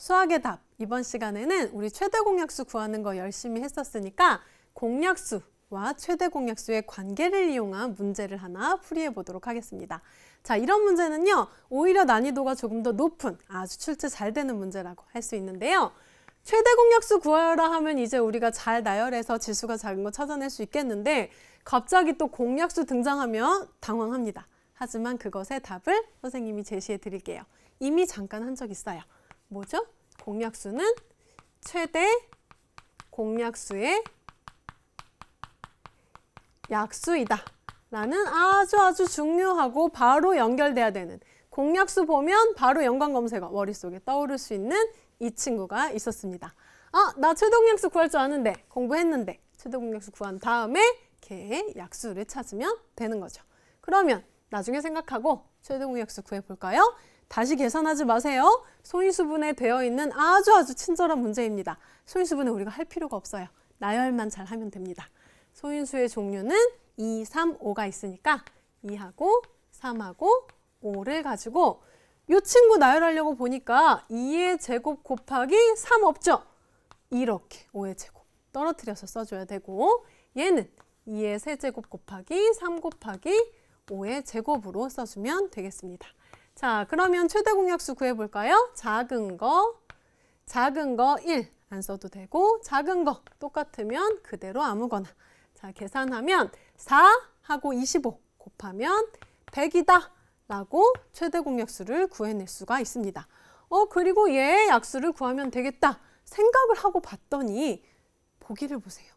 수학의 답 이번 시간에는 우리 최대 공약수 구하는 거 열심히 했었으니까 공약수와 최대 공약수의 관계를 이용한 문제를 하나 풀이해 보도록 하겠습니다. 자 이런 문제는요 오히려 난이도가 조금 더 높은 아주 출제 잘 되는 문제라고 할 수 있는데요. 최대 공약수 구하라 하면 이제 우리가 잘 나열해서 지수가 작은 거 찾아낼 수 있겠는데 갑자기 또 공약수 등장하면 당황합니다. 하지만 그것의 답을 선생님이 제시해 드릴게요. 이미 잠깐 한 적 있어요. 뭐죠? 공약수는 최대 공약수의 약수이다. 라는 아주 아주 중요하고 바로 연결돼야 되는 공약수 보면 바로 연관검색어 머릿속에 떠오를 수 있는 이 친구가 있었습니다. 아, 나 최대공약수 구할 줄 아는데 공부했는데 최대공약수 구한 다음에 걔의 약수를 찾으면 되는 거죠. 그러면 나중에 생각하고 최대공약수 구해볼까요? 다시 계산하지 마세요. 소인수분에 되어 있는 아주 아주 친절한 문제입니다. 소인수분에 우리가 할 필요가 없어요. 나열만 잘 하면 됩니다. 소인수의 종류는 2, 3, 5가 있으니까 2하고 3하고 5를 가지고 이 친구 나열하려고 보니까 2의 제곱 곱하기 3 없죠? 이렇게 5의 제곱 떨어뜨려서 써줘야 되고 얘는 2의 세제곱 곱하기 3 곱하기 5의 제곱으로 써주면 되겠습니다. 자, 그러면 최대 공약수 구해볼까요? 작은 거, 작은 거 1, 안 써도 되고 작은 거 똑같으면 그대로 아무거나. 자, 계산하면 4하고 25 곱하면 100이다 라고 최대 공약수를 구해낼 수가 있습니다. 어, 그리고 얘 약수를 구하면 되겠다 생각을 하고 봤더니 보기를 보세요.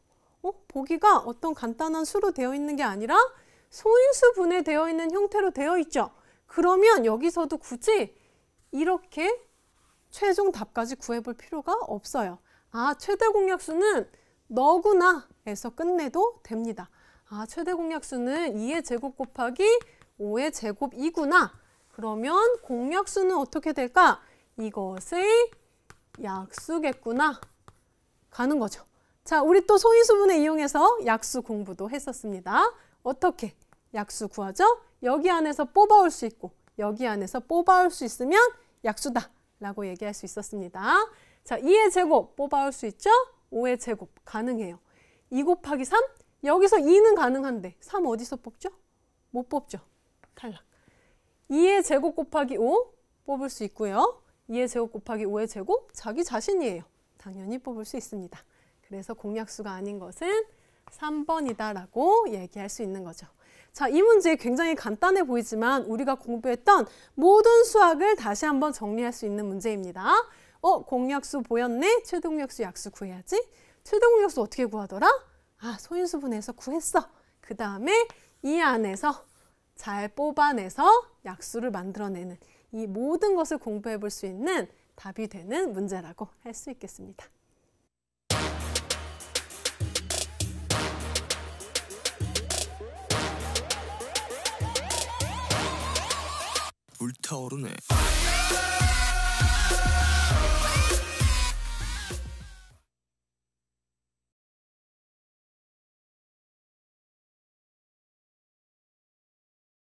어, 보기가 어떤 간단한 수로 되어 있는 게 아니라 소인수분해 되어 있는 형태로 되어 있죠. 그러면 여기서도 굳이 이렇게 최종 답까지 구해볼 필요가 없어요. 아, 최대 공약수는 너구나 에서 끝내도 됩니다. 아, 최대 공약수는 2의 제곱 곱하기 5의 제곱이구나. 그러면 공약수는 어떻게 될까? 이것의 약수겠구나. 가는 거죠. 자, 우리 또 소인수분을 이용해서 약수 공부도 했었습니다. 어떻게? 약수 구하죠. 여기 안에서 뽑아올 수 있고 여기 안에서 뽑아올 수 있으면 약수다 라고 얘기할 수 있었습니다. 자, 2의 제곱 뽑아올 수 있죠? 5의 제곱 가능해요. 2 곱하기 3? 여기서 2는 가능한데 3 어디서 뽑죠? 못 뽑죠. 탈락. 2의 제곱 곱하기 5 뽑을 수 있고요. 2의 제곱 곱하기 5의 제곱 자기 자신이에요. 당연히 뽑을 수 있습니다. 그래서 공약수가 아닌 것은 3번이다라고 얘기할 수 있는 거죠. 자, 이 문제 굉장히 간단해 보이지만 우리가 공부했던 모든 수학을 다시 한번 정리할 수 있는 문제입니다. 어, 공약수 보였네? 최동역수 약수 구해야지. 최동역수 어떻게 구하더라? 아, 소인수분해서 구했어. 그 다음에 이 안에서 잘 뽑아내서 약수를 만들어내는 이 모든 것을 공부해 볼 수 있는 답이 되는 문제라고 할 수 있겠습니다. 불타오르네